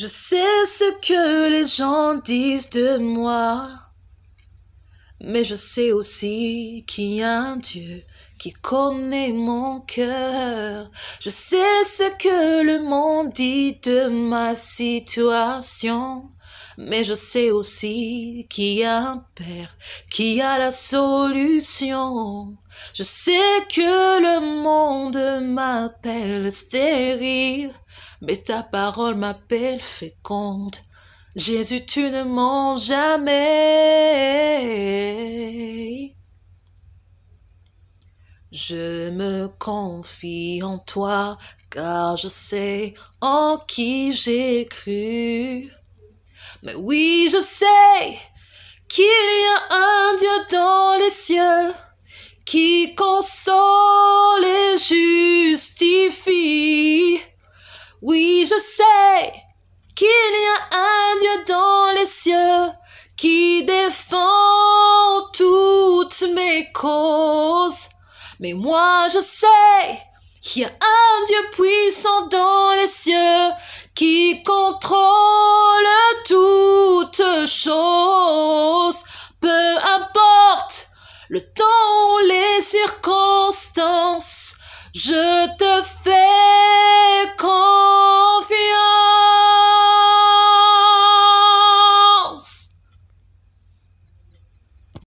Je sais ce que les gens disent de moi, mais je sais aussi qu'il y a un Dieu qui connaît mon cœur. Je sais ce que le monde dit de ma situation, mais je sais aussi qu'il y a un père qui a la solution. Je sais que le monde m'appelle stérile, mais ta parole m'appelle féconde. Jésus, tu ne mens jamais. Je me confie en toi, car je sais en qui j'ai cru. Mais oui, je sais qu'il y a un Dieu dans les cieux qui console et justifie. Oui, je sais qu'il y a un Dieu dans les cieux qui défend toutes mes causes. Mais moi, je sais qu'il y a un Dieu puissant dans les cieux qui contrôle toute chose, peu importe le temps, les circonstances, je te fais